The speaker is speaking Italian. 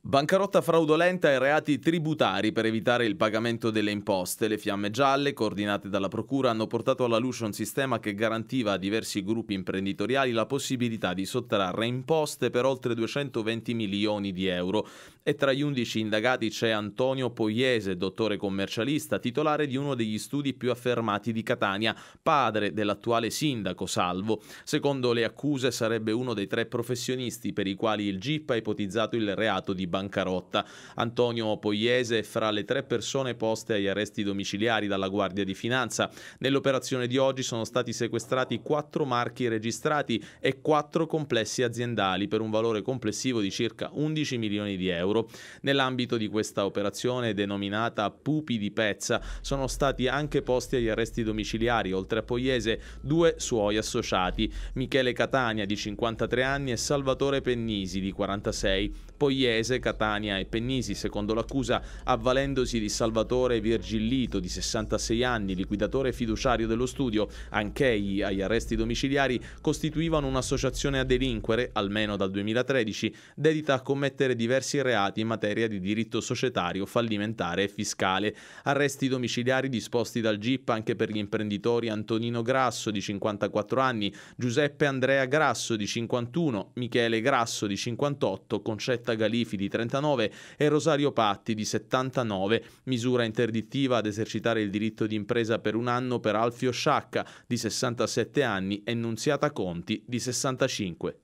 Bancarotta fraudolenta e reati tributari per evitare il pagamento delle imposte. Le fiamme gialle, coordinate dalla Procura, hanno portato alla luce un sistema che garantiva a diversi gruppi imprenditoriali la possibilità di sottrarre imposte per oltre 220 milioni di euro. E tra gli undici indagati c'è Antonio Poiese, dottore commercialista, titolare di uno degli studi più affermati di Catania, padre dell'attuale sindaco Salvo. Secondo le accuse sarebbe uno dei tre professionisti per i quali il GIP ha ipotizzato il reato di bancarotta. Antonio Pogliese è fra le tre persone poste agli arresti domiciliari dalla Guardia di Finanza. Nell'operazione di oggi sono stati sequestrati quattro marchi registrati e quattro complessi aziendali per un valore complessivo di circa 11 milioni di euro. Nell'ambito di questa operazione denominata Pupi di Pezza sono stati anche posti agli arresti domiciliari, oltre a Pogliese, due suoi associati, Michele Catania di 53 anni e Salvatore Pennisi di 46. Poiese Catania e Pennisi, secondo l'accusa avvalendosi di Salvatore Virgillito, di 66 anni, liquidatore fiduciario dello studio, anch'egli agli arresti domiciliari, costituivano un'associazione a delinquere, almeno dal 2013, dedita a commettere diversi reati in materia di diritto societario, fallimentare e fiscale. Arresti domiciliari disposti dal GIP anche per gli imprenditori Antonino Grasso, di 54 anni, Giuseppe Andrea Grasso, di 51, Michele Grasso, di 58, Concetta Galifi, di di 39 e Rosario Patti di 79, misura interdittiva ad esercitare il diritto di impresa per un anno per Alfio Sciacca di 67 anni e Nunziata Conti di 65.